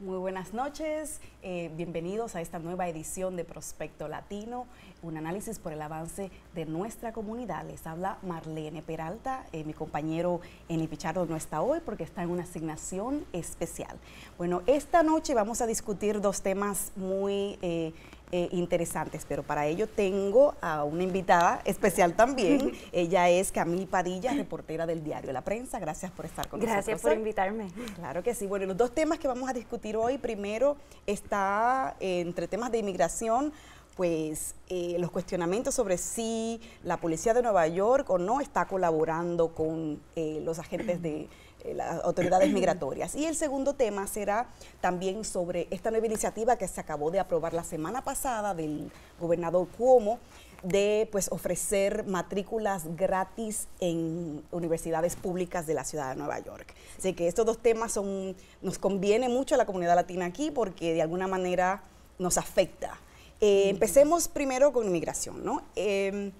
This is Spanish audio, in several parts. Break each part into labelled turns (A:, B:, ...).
A: Muy buenas noches, eh, bienvenidos a esta nueva edición de Prospecto Latino, un análisis por el avance de nuestra comunidad. Les habla Marlene Peralta, eh, mi compañero Eni Pichardo no está hoy porque está en una asignación especial. Bueno, esta noche vamos a discutir dos temas muy... Eh, eh, interesantes, pero para ello tengo a una invitada especial también. Ella es Camille Padilla, reportera del diario La Prensa. Gracias por estar con nosotros. Gracias por invitarme. Claro que sí. Bueno, los dos temas que vamos a discutir hoy, primero está entre temas de inmigración, pues eh, los cuestionamientos sobre si la policía de Nueva York o no está colaborando con eh, los agentes de eh, las autoridades migratorias. Y el segundo tema será también sobre esta nueva iniciativa que se acabó de aprobar la semana pasada del gobernador Cuomo de pues ofrecer matrículas gratis en universidades públicas de la ciudad de Nueva York. Así que estos dos temas son nos conviene mucho a la comunidad latina aquí porque de alguna manera nos afecta. Eh, empecemos primero con inmigración, ¿no? Em,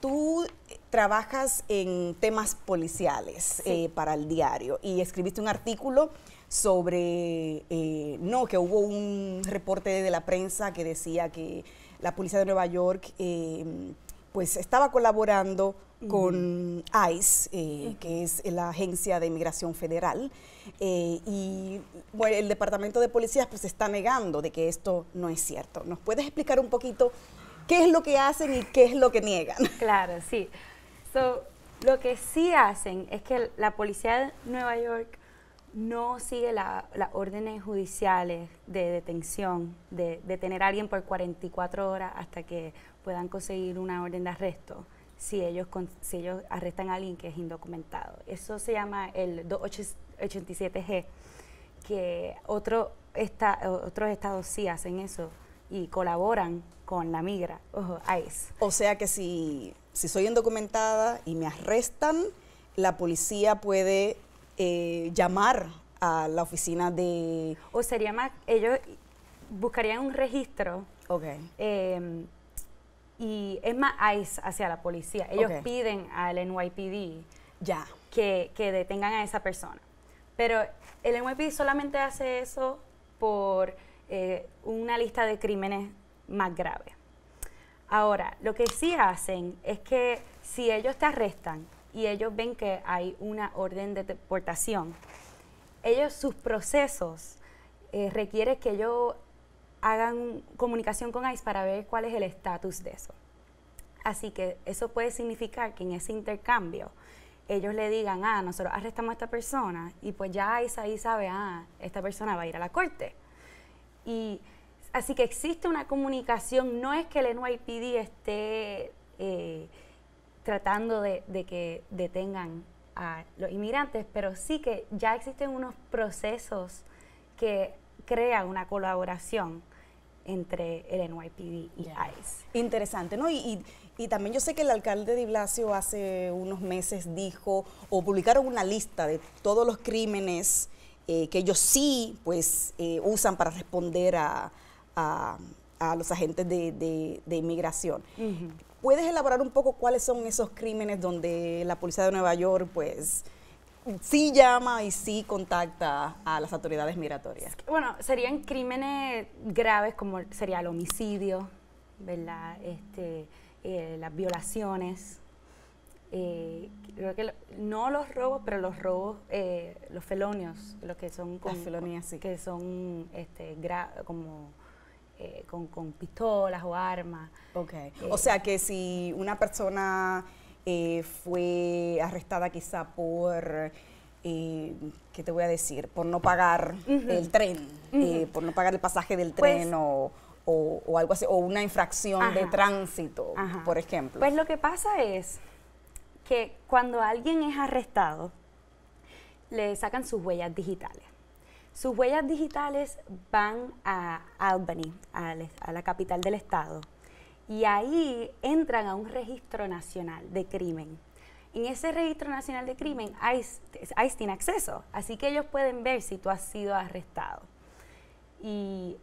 A: tú trabajas en temas policiales eh, para el diario y escribiste un artículo sobre, eh, no, que hubo un reporte de la prensa que decía que la policía de Nueva York eh, pues estaba colaborando con ICE, que es la Agencia de Inmigración Federal, y bueno, el Departamento de Policías pues está negando de que esto no es cierto. ¿Nos puedes explicar un poquito qué es lo que hacen y qué es lo que niegan? Claro, sí
B: lo que sí hacen es que la policía de Nueva York no sigue las órdenes judiciales de detención, de detener a alguien por 44 horas hasta que puedan conseguir una orden de arresto, si ellos, si ellos arrestan a alguien que es indocumentado. Eso se llama el 287G, que otro otros estados sí hacen eso y colaboran
A: con la migra, ICE. O sea que si si soy indocumentada y me arrestan, la policía puede eh, llamar a la oficina de... O sería más, ellos buscarían un registro. Ok.
B: Em, y es más ICE hacia la policía. Ellos piden al NYPD Que, que, detengan a esa persona. Pero el NYPD solamente hace eso por eh, una lista de crímenes más graves. Ahora, lo que sí hacen es que si ellos te arrestan y ellos ven que hay una orden de deportación, ellos, sus procesos eh, requieren que ellos hagan comunicación con ICE para ver cuál es el estatus de eso. Así que eso puede significar que en ese intercambio ellos le digan, ah, nosotros arrestamos a esta persona y pues ya ICE ahí sabe, ah, esta persona va a ir a la corte. Y Así que existe una comunicación, no es que el NYPD esté eh, tratando de, que detengan a los inmigrantes, pero sí que ya existen unos procesos que crean una colaboración entre el NYPD
A: y ICE. Interesante, ¿no? Y, también yo sé que el alcalde de Blasio hace unos meses dijo o publicaron una lista de todos los crímenes eh, que ellos sí pues eh, usan para responder a, a, los agentes de, inmigración. ¿Puedes elaborar un poco cuáles son esos crímenes donde la policía de Nueva York, pues, sí llama y sí contacta a las autoridades migratorias?
B: Bueno, serían crímenes graves como sería el homicidio, ¿verdad? Este, eh, las violaciones. Eh, creo que no los robos, pero los robos, eh, los felonios, los que son con, felonías, que son este, como eh, con, pistolas o armas. Eh, o sea
A: que si una persona eh, fue arrestada quizá por... ¿qué te voy a decir? Por no pagar el tren, por no pagar el pasaje del pues tren o, algo así, o una infracción de tránsito, por ejemplo. Pues lo
B: que pasa es que cuando alguien es arrestado, le sacan sus huellas digitales. Sus huellas digitales van a Albany, a, la capital del estado, y ahí entran a un registro nacional de crimen. En ese registro nacional de crimen, ICE, tiene acceso, así que ellos pueden ver si tú has sido arrestado. Y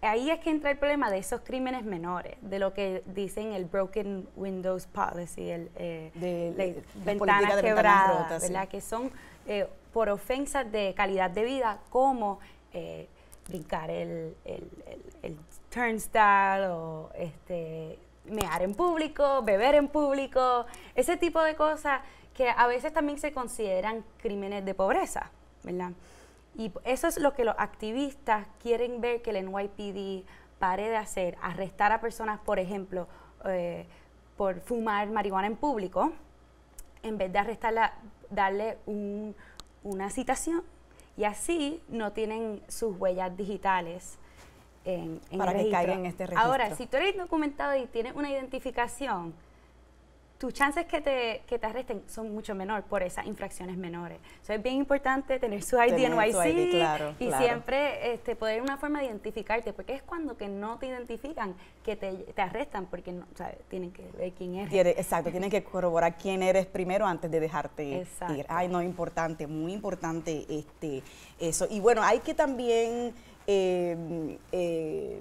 B: ahí es que entra el problema de esos crímenes menores, de lo que dicen el Broken Windows Policy, el, eh, de,
A: la, ventanas ¿verdad? que
B: son eh, por ofensas de calidad de vida como eh, brincar el, el, turnstile o este, mear en público, beber en público, ese tipo de cosas que a veces también se consideran crímenes de pobreza, Y eso es lo que los activistas quieren ver que el NYPD pare de hacer, arrestar a personas, por ejemplo, eh, por fumar marihuana en público, en vez de arrestarla, darle un, una citación y así no tienen sus huellas digitales. En, Para que caigan en este registro. Ahora, si tú eres documentado y tienes una identificación, tus chances que te, que te arresten son mucho menor por esas infracciones menores. Entonces es bien importante tener su ID en YC claro, y siempre este, poder una forma de identificarte, porque es cuando que no te identifican que te, arrestan, porque no, o tienen que ver quién eres. exacto, tienen
A: que corroborar quién eres primero antes de dejarte ir. Ay, no, importante, muy importante este, eso. Y bueno, hay que también... Eh, eh,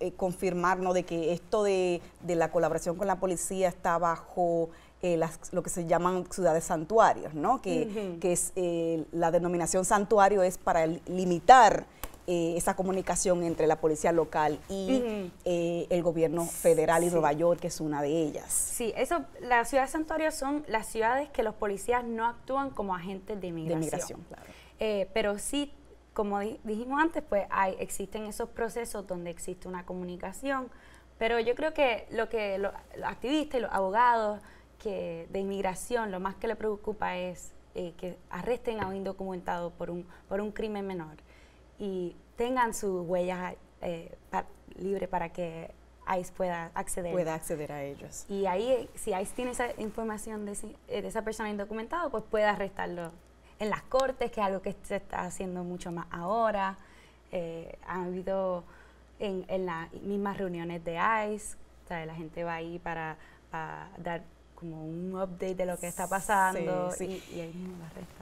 A: eh, confirmarnos de que esto de, de, la colaboración con la policía está bajo eh, lo que se llaman ciudades santuarios, ¿no? Que, es, eh, la denominación santuario es para limitar esa comunicación entre la policía local y el gobierno federal y Nueva York, que es una de ellas. Sí,
B: eso, las ciudades santuarios son las ciudades que los policías no actúan como agentes de inmigración. De pero sí como dijimos antes, pues hay, existen esos procesos donde existe una comunicación, pero yo creo que lo que los, activistas y los abogados que de inmigración lo más que le preocupa es eh, que arresten a un indocumentado por un, por un crimen menor y tengan sus huellas libres eh, libre para que ICE pueda acceder. Pueda
A: acceder a ellos.
B: Y ahí, si ICE tiene esa información de, eh, de esa persona indocumentada, pues puede arrestarlo en las cortes, que es algo que se está haciendo mucho más ahora. Eh, ha habido en, en, las mismas reuniones de ICE, la gente va ahí para, dar como un update de lo que está pasando Y, ahí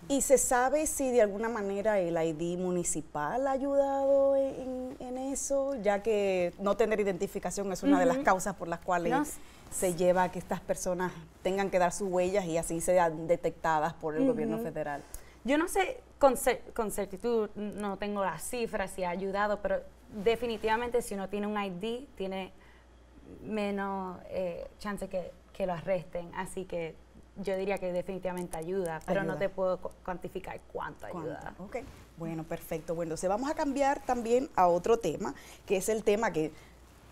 A: ¿Y se sabe si de alguna manera el ID municipal ha ayudado en, eso? Ya que no tener identificación es una de las causas por las cuales se lleva a que estas personas tengan que dar sus huellas y así sean detectadas por el gobierno federal. Yo no sé con, certitud,
B: no tengo las cifras si ha ayudado, pero definitivamente si uno tiene un ID, tiene menos eh, chance que, lo arresten. Así que yo diría que definitivamente ayuda, pero no te puedo cuantificar cuánto, ayuda. Okay.
A: Bueno, perfecto. Bueno, entonces vamos a cambiar también a otro tema, que es el tema que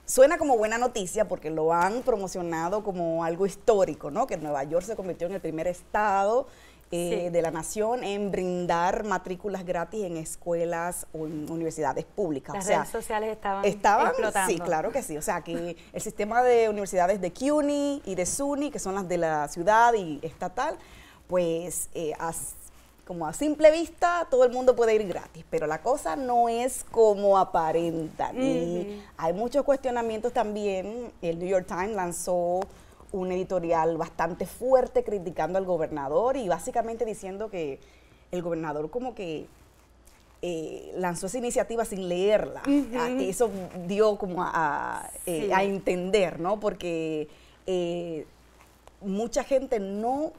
A: suena como buena noticia porque lo han promocionado como algo histórico, ¿no? Que Nueva York se convirtió en el primer estado eh, de la Nación en brindar matrículas gratis en escuelas o en universidades públicas. Las o sea, redes
B: sociales estaban, explotando. Sí, claro
A: que sí. O sea, que el sistema de universidades de CUNY y de SUNY, que son las de la ciudad y estatal, pues eh, como a simple vista todo el mundo puede ir gratis, pero la cosa no es como aparenta. Y hay muchos cuestionamientos también. El New York Times lanzó un editorial bastante fuerte criticando al gobernador y básicamente diciendo que el gobernador como que eh, lanzó esa iniciativa sin leerla. Ah, eso dio como a, eh, entender, ¿no? Porque eh, mucha gente no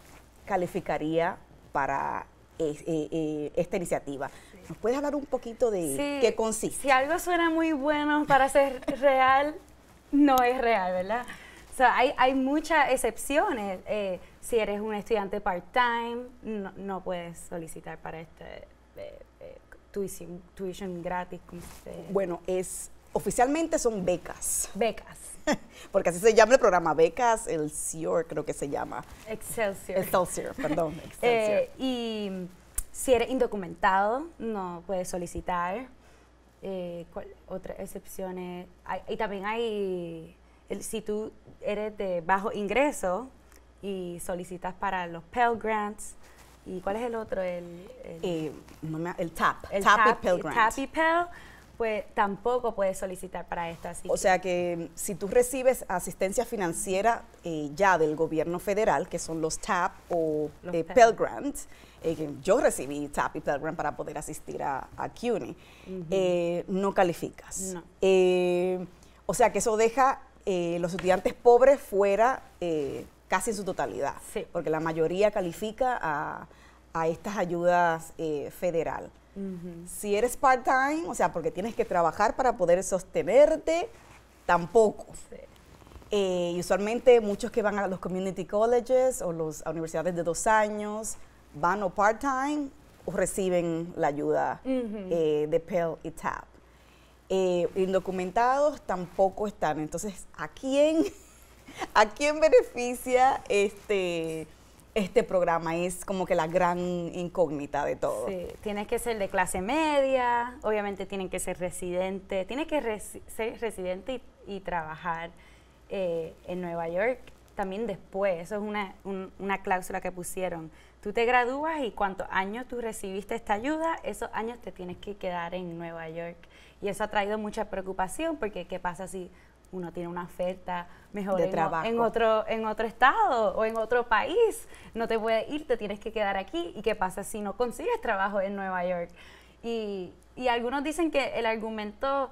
A: calificaría para e, e, e, esta iniciativa. ¿Nos puedes hablar un poquito de qué
B: consiste? Si algo suena muy bueno para ser real, no es real, ¿verdad? hay, muchas excepciones. Eh, si eres un estudiante part-time, no, puedes solicitar para este eh, eh,
A: tuition, tuition, gratis. Bueno, es oficialmente son becas. Becas. Porque así se llama el programa, becas, el CIOR creo que se llama.
B: Excelsior. Excelsior, perdón. y si eres indocumentado, no puedes solicitar. otras excepciones. y también hay si tú eres de bajo ingreso y solicitas para los Pell
A: Grants, ¿y cuál es el otro? El, eh, TAP. El TAP, y Pell Grant. TAP
B: Pell, pues tampoco puedes solicitar para esto. o sea
A: que mm, si tú recibes asistencia financiera eh, ya del gobierno federal, que son los TAP o eh, Pell. Grants, yo recibí TAP y Pell Grant para poder asistir a, CUNY, no calificas. o sea que eso deja eh, los estudiantes pobres fuera eh, casi en su totalidad, porque la mayoría califica a, estas ayudas eh, federal. Si eres part-time, o sea, porque tienes que trabajar para poder sostenerte, tampoco. usualmente muchos que van a los community colleges o los, a universidades de dos años van o part-time o reciben la ayuda de Pell y TAP. Eh, indocumentados tampoco están. Entonces, ¿a quién, a quién beneficia este, este programa? Es como que la gran incógnita de todo. tienes que ser de clase
B: media, obviamente tienen que ser residente, tienes que ser residente y, trabajar eh, en Nueva York también después, eso es una, una cláusula que pusieron. Tú te gradúas y cuántos años tú recibiste esta ayuda, esos años te tienes que quedar en Nueva York. Y eso ha traído mucha preocupación porque ¿qué pasa si uno tiene una oferta mejor en, en, otro en otro estado o en otro país? No te puedes ir, te tienes que quedar aquí. ¿Y qué pasa si no consigues trabajo en Nueva York? Y, algunos dicen que el argumento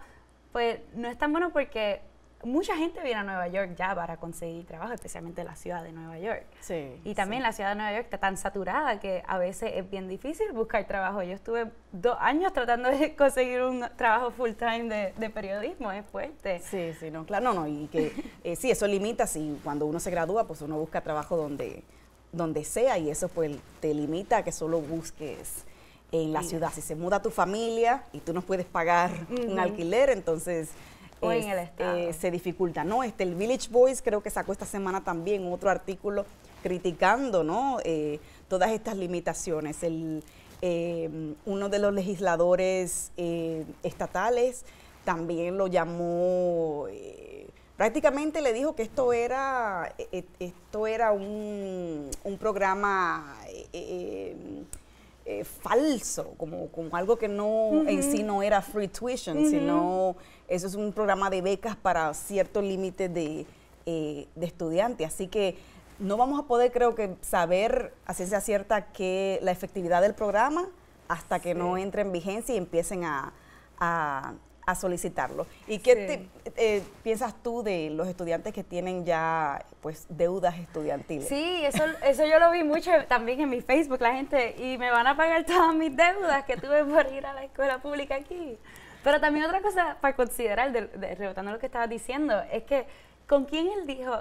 B: pues no es tan bueno porque mucha gente viene a Nueva York ya para conseguir trabajo, especialmente la ciudad de Nueva York.
A: Sí. Y también la
B: ciudad de Nueva York está tan saturada que a veces es bien difícil buscar trabajo. Yo estuve dos años tratando de conseguir un trabajo full time de, periodismo, es
A: fuerte. Sí, sí, no, claro, no, y que eh, sí, eso limita, si cuando uno se gradúa, pues uno busca trabajo donde, donde sea y eso pues te limita a que solo busques en la ciudad. Si se muda tu familia y tú no puedes pagar un alquiler, entonces este, se dificulta. No, este, el Village Voice creo que sacó esta semana también otro artículo criticando ¿no? Eh, todas estas limitaciones. El, em, uno de los legisladores eh, estatales también lo llamó, eh, prácticamente le dijo que esto era, e, e, esto era un, un programa eh, falso, como, como, algo que no en sí no era free tuition, sino eso es un programa de becas para cierto límite de, eh, estudiantes. Así que no vamos a poder, creo que, saber así ciencia cierta que la efectividad del programa hasta que no entre en vigencia y empiecen a, a solicitarlo. ¿Y qué eh, piensas tú de los estudiantes que tienen ya pues deudas estudiantiles?
B: Sí, eso, eso yo lo vi mucho también en mi Facebook, la gente, y me van a pagar todas mis deudas que tuve por ir a la escuela pública aquí. Pero también otra cosa para considerar, de, rebotando lo que estaba diciendo, es que ¿con quién él dijo,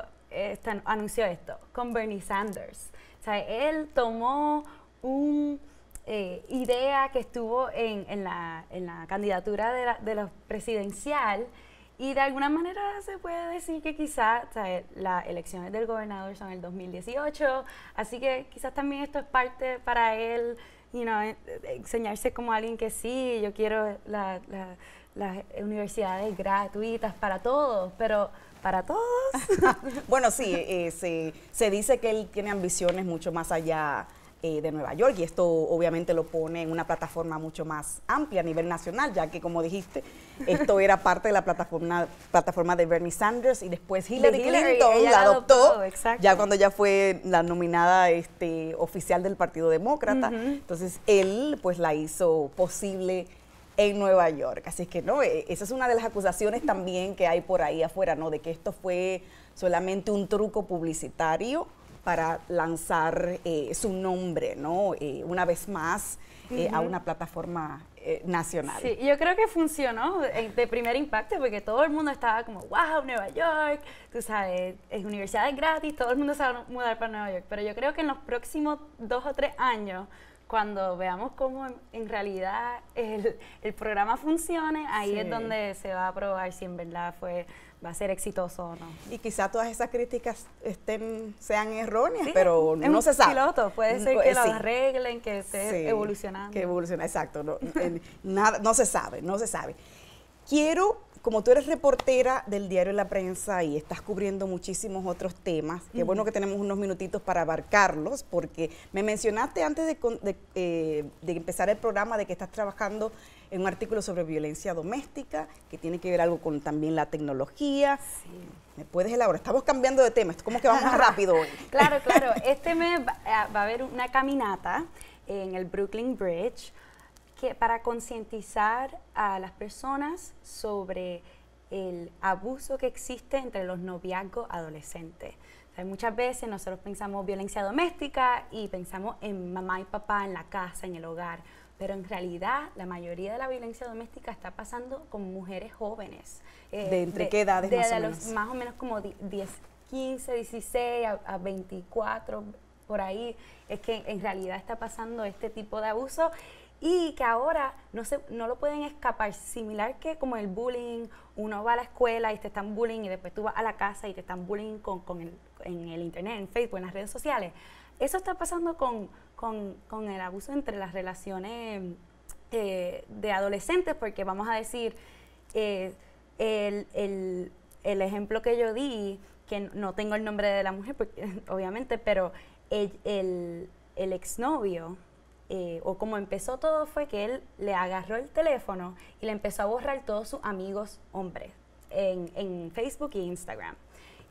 B: anunció esto? Con Bernie Sanders. O sea, él tomó un eh, idea que estuvo en, la, candidatura de la, presidencial y de alguna manera se puede decir que quizás las elecciones del gobernador son el 2018, así que quizás también esto es parte para él, eh, eh, enseñarse como alguien que sí, yo quiero la, las universidades gratuitas para todos, pero para todos.
A: bueno, sí, se, se dice que él tiene ambiciones mucho más allá eh, de Nueva York y esto obviamente lo pone en una plataforma mucho más amplia a nivel nacional, ya que como dijiste, esto era parte de la plataforma, plataforma de Bernie Sanders y después Hillary, Clinton la adoptó, ya cuando ya fue la nominada este, oficial del Partido Demócrata. Entonces él pues la hizo posible en Nueva York. Así que no, eh, esa es una de las acusaciones también que hay por ahí afuera, ¿no? De que esto fue solamente un truco publicitario para lanzar eh, su nombre, ¿no? Eh, una vez más eh, a una plataforma nacional. Sí,
B: yo creo que funcionó de primer impacto porque todo el mundo estaba como, wow, Nueva York, tú sabes, es universidad gratis, todo el mundo se va a mudar para Nueva York. Pero yo creo que en los próximos dos o tres años cuando veamos cómo en realidad el, programa funcione, ahí es donde se va a probar si en verdad fue va a ser exitoso
A: o no. Y quizá todas esas críticas estén, sean erróneas, pero no se sabe. piloto, puede ser que eh, lo arreglen, que esté evolucionando. Que evoluciona, exacto. No, nada, no se sabe, no se sabe. Quiero, como tú eres reportera del diario La Prensa y estás cubriendo muchísimos otros temas, qué bueno que tenemos unos minutitos para abarcarlos, porque me mencionaste antes de, eh, de empezar el programa de que estás trabajando un artículo sobre violencia doméstica, que tiene que ver algo con también la tecnología. ¿Me puedes elaborar? Estamos cambiando de tema, esto como que vamos rápido hoy.
B: claro, claro. Este mes eh, va, a haber una caminata en el Brooklyn Bridge que, para concientizar a las personas sobre el abuso que existe entre los noviazgos adolescentes. muchas veces nosotros pensamos violencia doméstica y pensamos en mamá y papá en la casa, en el hogar, pero en realidad la mayoría de la violencia doméstica está pasando con mujeres jóvenes. Eh, ¿De entre qué edades de, más, o los, más o menos como 10, 15, 16 a, 24, por ahí es que en realidad está pasando este tipo de abuso y que ahora no, se, no lo pueden escapar, similar que como el bullying, uno va a la escuela y te están bullying y después tú vas a la casa y te están bullying con, con en el internet, en Facebook, en las redes sociales. Eso está pasando con, con, el abuso entre las relaciones eh, de adolescentes, porque vamos a decir, eh, el, el, el, ejemplo que yo di, que no tengo el nombre de la mujer, porque, obviamente, pero el, el, el exnovio, eh, o como empezó todo, fue que él le agarró el teléfono y le empezó a borrar todos sus amigos hombres en, en Facebook e Instagram.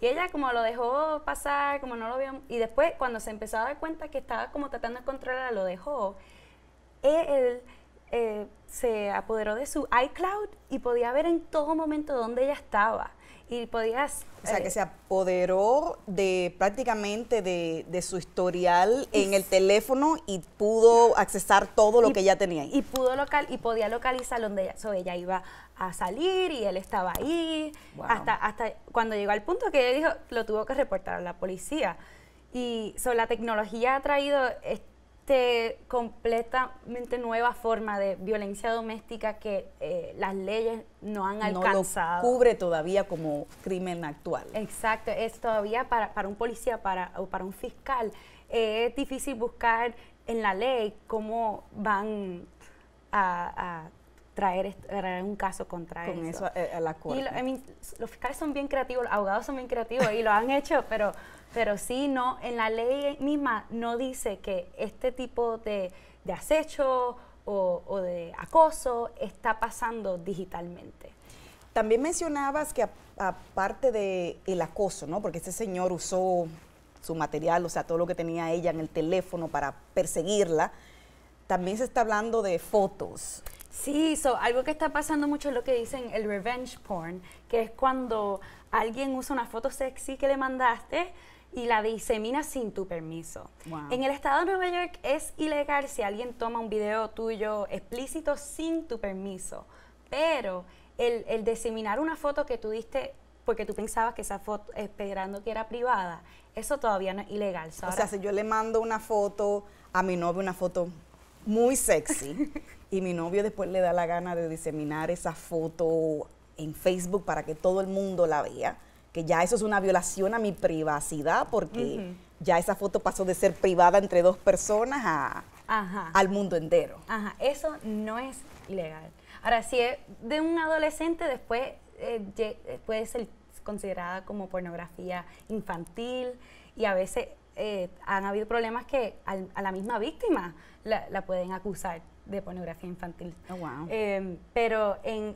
B: Y ella como lo dejó pasar, como no lo vio. Y después, cuando se empezó a dar cuenta que estaba como tratando de controlarla, lo dejó. Eh, él eh, se apoderó de su iCloud y podía ver en todo momento dónde ella estaba. Y podías...
A: O sea, eh, que se apoderó de prácticamente de, de su historial en el teléfono y pudo accesar todo lo que ella tenía. Ahí.
B: Y pudo local y podía localizar donde ella, ella iba a salir y él estaba ahí, hasta, hasta cuando llegó al punto que él dijo, lo tuvo que reportar a la policía. Y so, la tecnología ha traído este completamente nueva forma de violencia doméstica que eh, las leyes no han alcanzado. No lo cubre
A: todavía como crimen actual.
B: Exacto, es todavía para, para un policía para, o para un fiscal. es difícil buscar en la ley cómo van a traer, un caso contra Con eso. Eh, a, la corte. los fiscales son bien creativos, los abogados son bien creativos y lo han hecho, pero, pero sí, no, en la ley misma no dice que este tipo de, acecho o, de acoso está pasando digitalmente.
A: También mencionabas que aparte del acoso, ¿no? Porque este señor usó su material, o sea, todo lo que tenía ella en el teléfono para perseguirla, también se está hablando de fotos. Sí,
B: so, algo que está pasando mucho es lo que dicen el revenge porn, que es cuando alguien usa una foto sexy que le mandaste y la disemina sin tu permiso. En el estado de Nueva York es ilegal si alguien toma un video tuyo explícito sin tu permiso, pero el, el diseminar una foto que tú diste porque tú pensabas que esa foto, esperando que era privada, eso todavía no es ilegal. o sea, si
A: yo le mando una foto a mi novio, una foto muy sexy. Y mi novio después le da la gana de diseminar esa foto en Facebook para que todo el mundo la vea, que ya eso es una violación a mi privacidad porque ya esa foto pasó de ser privada entre dos personas a, al mundo entero.
B: Ajá, eso no es ilegal. Ahora, si es de un adolescente, después eh, eh, puede ser considerada como pornografía infantil y a veces eh, han habido problemas que a la misma víctima la, pueden acusar de pornografía infantil. Oh, em, pero en,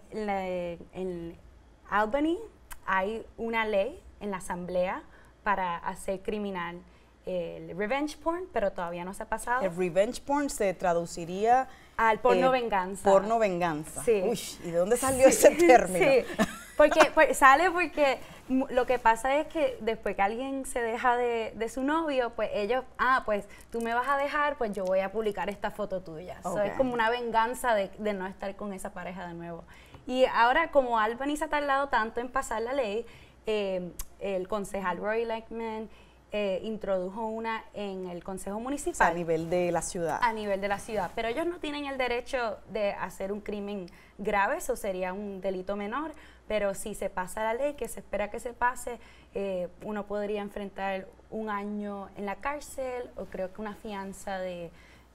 B: Albany hay una ley en la asamblea para hacer criminal el revenge porn, pero todavía no se ha pasado. El
A: revenge porn se traduciría al porno eh, venganza. Porno venganza. Sí. Uy, ¿y de dónde salió ese término? Sí, porque pues, sale porque lo
B: que pasa es que después que alguien se deja de, su novio, pues ellos, ah, pues tú me vas a dejar, pues yo voy a publicar esta foto tuya. es como una venganza de, no estar con esa pareja de nuevo. Y ahora, como Albany se ha tardado tanto en pasar la ley, eh, el concejal Roy Lightman eh, introdujo una en el Consejo Municipal.
A: a nivel de la ciudad. A
B: nivel de la ciudad. Pero ellos no tienen el derecho de hacer un crimen grave, eso sería un delito menor pero si se pasa la ley, que se espera que se pase, eh, uno podría enfrentar un año en la cárcel o creo que una fianza de,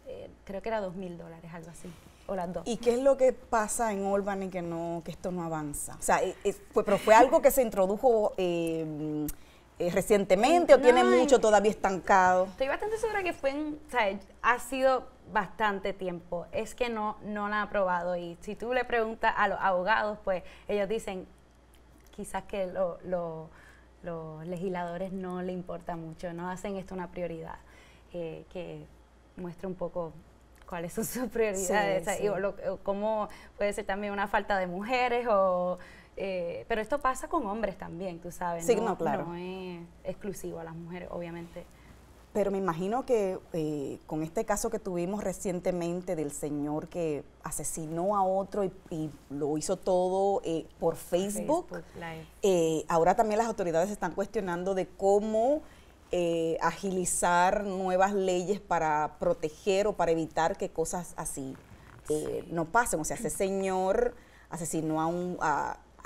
B: eh, creo que era dos mil dólares, algo así. O las dos. ¿Y
A: qué es lo que pasa en Albany que no que esto no avanza? O sea, eh, fue, pero fue algo que se introdujo eh, recientemente o tiene mucho todavía estancado? Estoy
B: bastante segura que fue, ha sido bastante tiempo. Es que no, no la han aprobado. Y si tú le preguntas a los abogados, pues ellos dicen quizás que lo, los legisladores no le importa mucho, no hacen esto una prioridad, eh, que muestra un poco cuáles son sus prioridades, cómo puede ser también una falta de mujeres o eh, pero esto pasa con hombres también, tú sabes. Sí, no, claro. No es exclusivo a las mujeres, obviamente.
A: Pero me imagino que eh, con este caso que tuvimos recientemente del señor que asesinó a otro y, lo hizo todo eh, por Facebook, ahora también las autoridades están cuestionando de cómo agilizar nuevas leyes para proteger o para evitar que cosas así no pasen. O sea, ese señor asesinó a un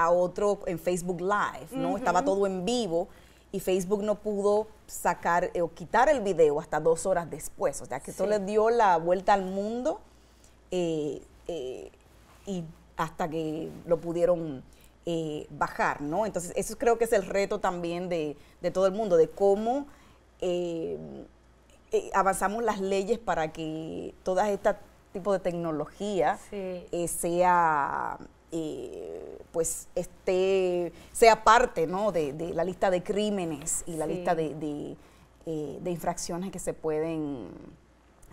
A: a otro en Facebook Live, ¿no? Estaba todo en vivo y Facebook no pudo sacar o quitar el video hasta dos horas después. O sea, que eso le dio la vuelta al mundo eh, eh, y hasta que lo pudieron eh, bajar, ¿no? Entonces, eso creo que es el reto también de, todo el mundo, de cómo avanzamos las leyes para que todo este tipo de tecnología sea eh, pues esté, sea parte de, la lista de crímenes y la lista eh, de, infracciones que se pueden,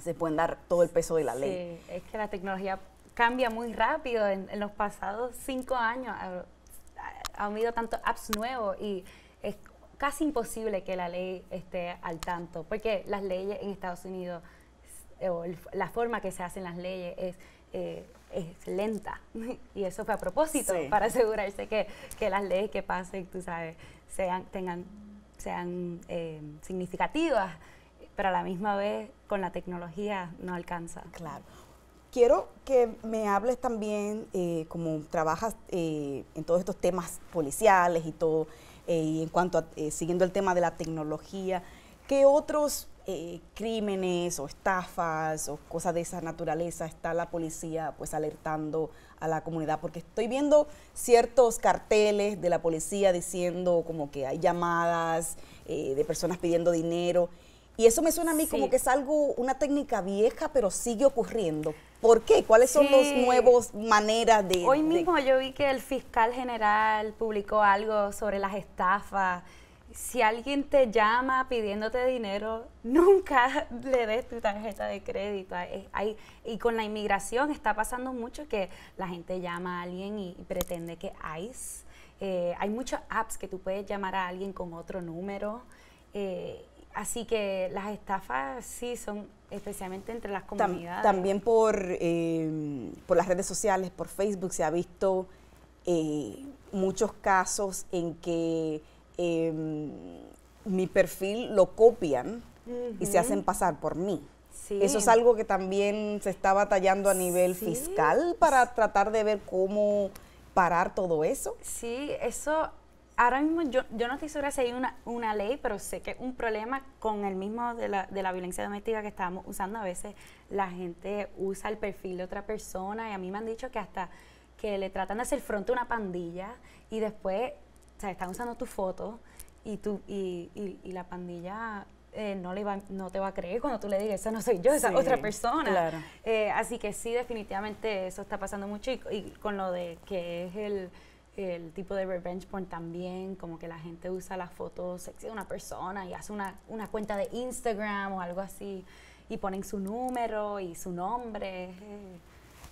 A: se pueden dar todo el peso de la ley.
B: Es que la tecnología cambia muy rápido. En, los pasados cinco años ha, habido tantos apps nuevos y es casi imposible que la ley esté al tanto, porque las leyes en Estados Unidos, la forma que se hacen las leyes es... Eh, es lenta. Y eso fue a propósito, para asegurarse que, las leyes que pasen, tú sabes, sean, tengan, sean eh, significativas, pero a la misma vez con la tecnología no alcanza. Claro.
A: Quiero que me hables también, eh, como trabajas eh, en todos estos temas policiales y todo, eh, y en cuanto a, siguiendo el tema de la tecnología, ¿qué otros eh, crímenes o estafas o cosas de esa naturaleza, está la policía pues alertando a la comunidad, porque estoy viendo ciertos carteles de la policía diciendo como que hay llamadas eh, de personas pidiendo dinero. Y eso me suena a mí como que es algo, una técnica vieja, pero sigue ocurriendo. ¿Por qué? ¿Cuáles son las los nuevos maneras de...? Hoy
B: mismo yo vi que el fiscal general publicó algo sobre las estafas si alguien te llama pidiéndote dinero, nunca le des tu tarjeta de crédito. Hay, y con la inmigración está pasando mucho que la gente llama a alguien y, pretende que hay. Eh, hay muchas apps que tú puedes llamar a alguien con otro número. Eh, así que las estafas sí son especialmente entre las comunidades. también
A: por, eh, por las redes sociales, por Facebook, se ha visto muchos casos en que eh, mi perfil lo copian y se hacen pasar por mí. Eso es algo que también se está batallando a nivel fiscal para tratar de ver cómo parar todo eso. Sí, eso
B: ahora mismo yo, no estoy segura si hay una, una ley, pero sé que es un problema con el mismo de la, de la violencia doméstica que estábamos usando. A veces la gente usa el perfil de otra persona y a mí me han dicho que hasta que le tratan de hacer frente a una pandilla y después o sea, están usando tu foto y, tú, y, la pandilla eh, no, le va, no te va a creer cuando tú le digas, esa no soy yo, esa otra persona. Eh, así que sí, definitivamente eso está pasando mucho y, con lo de que es el, el, tipo de revenge porn también, como que la gente usa las fotos sexy de una persona y hace una, una cuenta de Instagram o algo así y
A: ponen su número y su nombre.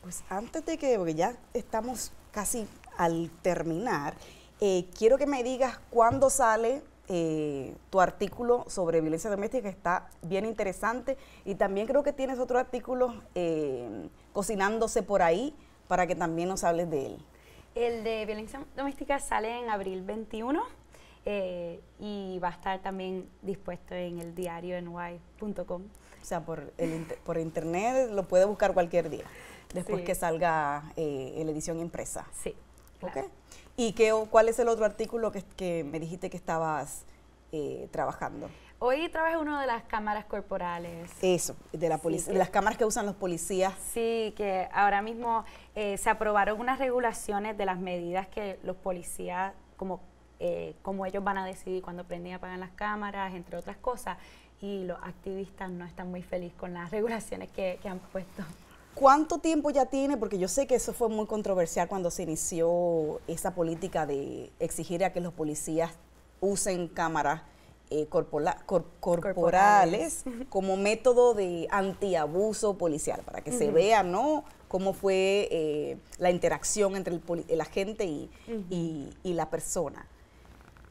A: Pues antes de que, porque ya estamos casi al terminar, eh, quiero que me digas cuándo sale eh, tu artículo sobre violencia doméstica, está bien interesante. Y también creo que tienes otro artículo eh, cocinándose por ahí para que también nos hables de él.
B: El de violencia doméstica sale en abril 21 y va a estar también dispuesto en el diario ny.com.
A: O sea, por, por internet lo puede buscar cualquier día, después que salga la edición impresa. Sí. Claro. ¿Y qué, cuál es el otro artículo que, me dijiste que estabas eh, trabajando?
B: Hoy trabajé uno de las cámaras corporales.
A: Eso, de, la las
B: cámaras que usan los policías. Sí, que ahora mismo eh, se aprobaron unas regulaciones de las medidas que los policías, como, eh, como ellos van a decidir cuándo prenden y apagan las cámaras, entre otras cosas. Y los activistas no están muy felices con las regulaciones que, que han puesto.
A: ¿Cuánto tiempo ya tiene? Porque yo sé que eso fue muy controversial cuando se inició esa política de exigir a que los policías usen cámaras eh, corporales, como método de antiabuso policial, para que se vea, ¿no? Cómo fue eh, la interacción entre el, gente agente y, y, y la persona.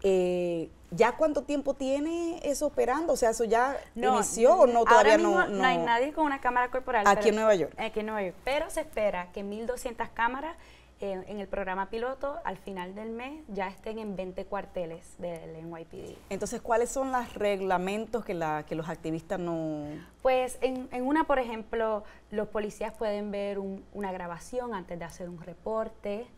A: Eh, ¿Ya cuánto tiempo tiene eso operando? O sea, ¿eso ya inició o no todavía no, no, hay nadie
B: con una cámara corporal. Aquí en Nueva York. Aquí en Nueva York. Pero se espera que 1.200 cámaras eh, en el programa piloto al final del mes ya estén en 20 cuarteles del
A: NYPD. Entonces, ¿cuáles son los reglamentos que, la, que los activistas no...?
B: Pues en, una, por ejemplo, los policías pueden ver una grabación antes de hacer un reporte.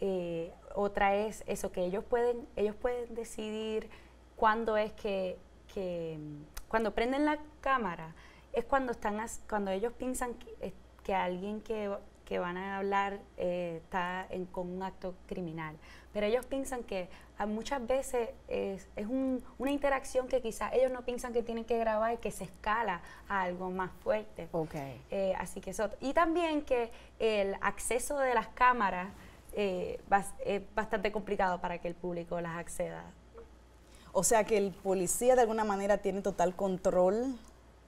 B: Eh, otra es eso, que ellos pueden, ellos pueden decidir cuándo es que, cuando prenden la cámara, es cuando, están, cuando ellos piensan que, eh, alguien que, van a hablar eh, está con un acto criminal. Pero ellos piensan que ah, muchas veces es, una interacción que quizás ellos no piensan que tienen que grabar y que se escala a algo más fuerte. Okay. Eh, así que eso. Y también que el acceso de las cámaras es eh, eh, bastante complicado para que el público las acceda.
A: O sea que el policía de alguna manera tiene total control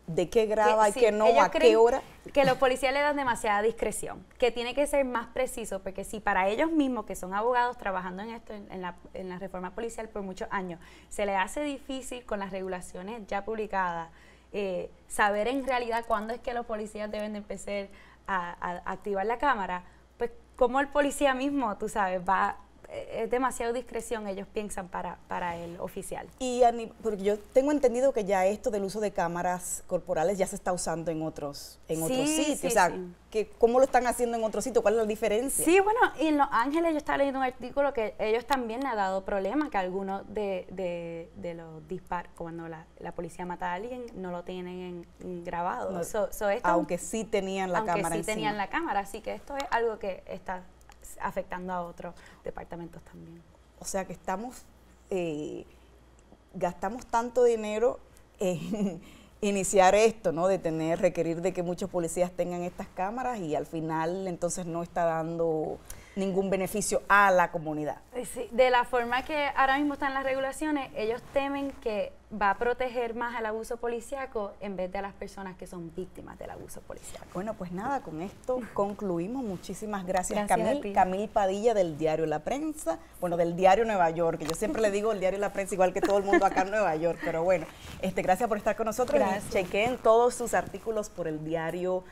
A: de qué graba y qué no, a qué hora.
B: Que los policías le dan demasiada discreción, que tiene que ser más preciso, porque si para ellos mismos, que son abogados trabajando en esto, en, la, en la, reforma policial por muchos años, se les hace difícil con las regulaciones ya publicadas eh, saber en realidad cuándo es que los policías deben de empezar a activar la cámara como el policía mismo, tú sabes, va eh, es demasiado discreción, ellos piensan para, para el oficial.
A: Y porque yo tengo entendido que ya esto del uso de cámaras corporales ya se está usando en otros, en otros sitios. o sea, que, ¿cómo lo están haciendo en otros sitios? ¿Cuál es la diferencia? Sí, bueno,
B: y en Los Ángeles yo estaba leyendo un artículo que ellos también le han dado problema que algunos de, de, los disparos, cuando la, la, policía mata a alguien, no lo tienen en, grabado. aunque
A: sí tenían la cámara. Aunque sí tenían la
B: cámara, así que esto es algo que está
A: afectando a otros departamentos también. O sea que estamos, eh, gastamos tanto dinero en iniciar esto, ¿no? De tener, requerir de que muchos policías tengan estas cámaras y al final entonces no está dando ningún beneficio a la comunidad.
B: de la forma que ahora mismo están las regulaciones, ellos temen que va a proteger más al abuso policiaco en vez de a las personas que son
A: víctimas del abuso policiaco. Bueno, pues nada, con esto concluimos. Muchísimas gracias, Camil. Padilla del diario La Prensa, bueno, del diario Nueva York, yo siempre le digo el diario La Prensa igual que todo el mundo acá en Nueva York, pero bueno, este gracias por estar con nosotros. Y chequen todos sus artículos por el diario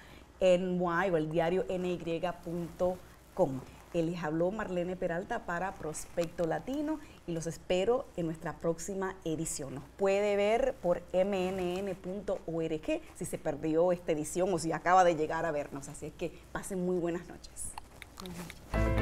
A: NY o el diario ny.com les habló Marlene Peralta para Prospecto Latino y los espero en nuestra próxima edición. Nos puede ver por mnn.org si se perdió esta edición o si acaba de llegar a vernos. Así es que pasen muy Buenas noches.